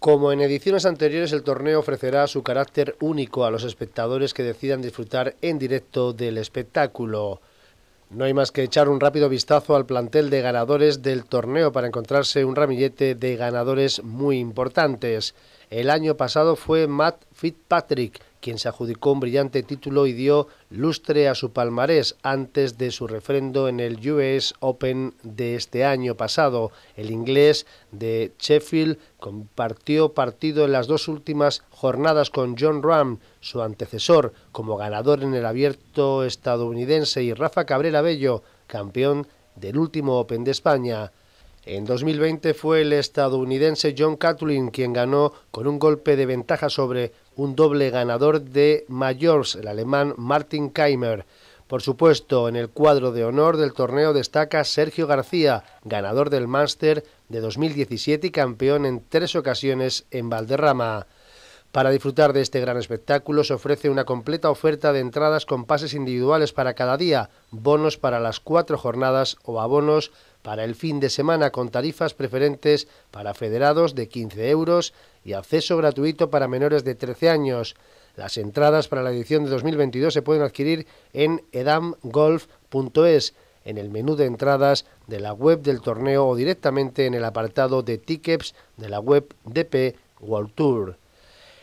Como en ediciones anteriores, el torneo ofrecerá su carácter único a los espectadores que decidan disfrutar en directo del espectáculo. No hay más que echar un rápido vistazo al plantel de ganadores del torneo para encontrarse un ramillete de ganadores muy importantes. El año pasado fue Matt Fitzpatrick, quien se adjudicó un brillante título y dio lustre a su palmarés antes de su refrendo en el US Open de este año pasado. El inglés de Sheffield compartió partido en las dos últimas jornadas con John Ram, su antecesor, como ganador en el abierto estadounidense y Rafa Cabrera Bello, campeón del último Open de España. En 2020 fue el estadounidense John Catlin quien ganó con un golpe de ventaja sobre un doble ganador de Mayors, el alemán Martin Keimer. Por supuesto, en el cuadro de honor del torneo destaca Sergio García, ganador del Mánster de 2017 y campeón en tres ocasiones en Valderrama. Para disfrutar de este gran espectáculo se ofrece una completa oferta de entradas con pases individuales para cada día, bonos para las cuatro jornadas o abonos para el fin de semana con tarifas preferentes para federados de 15 euros y acceso gratuito para menores de 13 años. Las entradas para la edición de 2022 se pueden adquirir en edamgolf.es, en el menú de entradas de la web del torneo o directamente en el apartado de tickets de la web DP World Tour.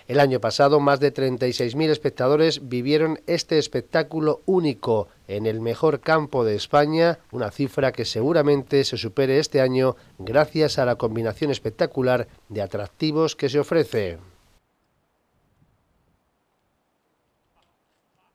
El año pasado, más de 36.000 espectadores vivieron este espectáculo único en el mejor campo de España, una cifra que seguramente se supere este año gracias a la combinación espectacular de atractivos que se ofrece.